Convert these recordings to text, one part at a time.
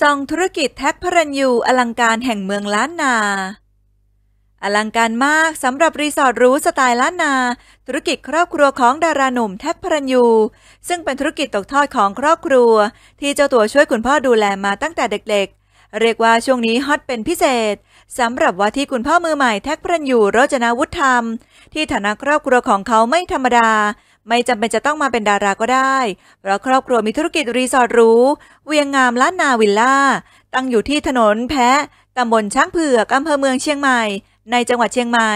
ส่องธุรกิจแท็กพรัญยูอลังการแห่งเมืองล้านนา อลังการมากสำหรับรีสอร์ทรู้สไตล์ล้านนา ธุรกิจครอบครัวของดาราหนุ่มแท็กพรัญยูซึ่งเป็นธุรกิจตกทอดของครอบครัว ที่เจ้าตัวช่วยคุณพ่อดูแลมาตั้งแต่เด็ก ๆ เรียกว่าช่วงนี้ฮอตเป็นพิเศษสำหรับว่าที่คุณพ่อมือใหม่แท็กพรัญยูโรจนาวุฒิธรรม ที่ฐานะครอบครัวของเขาไม่ธรรมดาไม่จำเป็นจะต้องมาเป็นดาราก็ได้ เพราะครอบครัวมีธุรกิจรีสอร์ทหรู เวียงงามล้านนาวิลล่า ตั้งอยู่ที่ถนน แพะตำบลช้างเผือกอำเภอเมืองเชียงใหม่ ในจังหวัดเชียงใหม่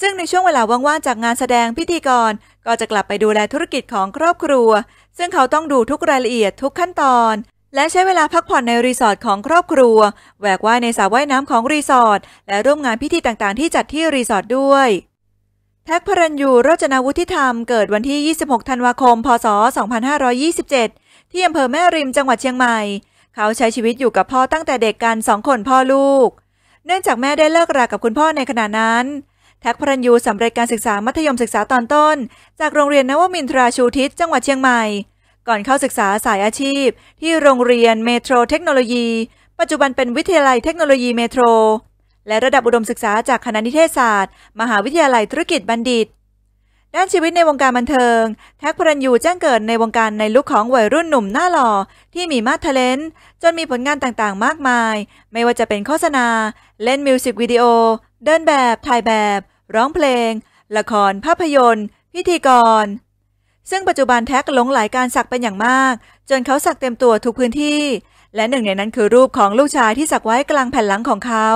ซึ่งในช่วงเวลาว่างๆ จากงานแสดงพิธีกร ก็จะกลับไปดูแลธุรกิจของครอบครัว ซึ่งเขาต้องดูทุกรายละเอียดทุกขั้นตอน และใช้เวลาพักผ่อนในรีสอร์ทของครอบครัว แหวกว่ายในสระว่ายน้ำของรีสอร์ท และร่วมงานพิธีต่างๆ ที่จัดที่รีสอร์ทด้วยแท็กพรัญยูโรจนาวุฒิธรรมเกิดวันที่ 26 ธันวาคม พศ 2527 ที่อำเภอแม่ริมจังหวัดเชียงใหม่ เขาใช้ชีวิตอยู่กับพ่อตั้งแต่เด็กกันสองคนพ่อลูก เนื่องจากแม่ได้เลิกรากับคุณพ่อในขณะนั้น แท็กพรัญยูสำเร็จการศึกษามัธยมศึกษาตอนต้น จากโรงเรียนนวมินทราชูทิศ จังหวัดเชียงใหม่ ก่อนเข้าศึกษาสายอาชีพ ที่โรงเรียนเมโทรเทคโนโลยี ปัจจุบันเป็นวิทยาลัยเทคโนโลยีเมโทรและระดับอุดมศึกษาจากคณะนิเทศศาสตร์ มหาวิทยาลัยธุรกิจบัณฑิต ด้านชีวิตในวงการบันเทิง แท็กพรัญยูแจ้งเกิดในวงการในลุคของวัยรุ่นหนุ่มหน้าหล่อ ที่มีมาเทเลนจนมีผลงานต่างๆมากมาย ไม่ว่าจะเป็นโฆษณา เล่นมิวสิกวิดีโอ เดินแบบ ถ่ายแบบ ร้องเพลง ละคร ภาพยนตร์พิธีกร ซึ่งปัจจุบันแท็กหลงหลายการสักเป็นอย่างมาก จนเขาสักเต็มตัวทุกพื้นที่ และหนึ่งในนั้นคือรูปของลูกชายที่สักไว้กลางแผ่นหลังของเขา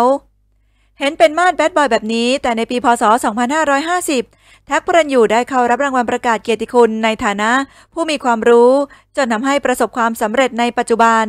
เห็นเป็นมาดแบดบอยแบบนี้ แต่ในปีพศ 2550แท็กพรัญยูได้เข้ารับรางวัลประกาศเกียรติคุณในฐานะ ผู้มีความรู้ จนทำให้ประสบความสำเร็จในปัจจุบัน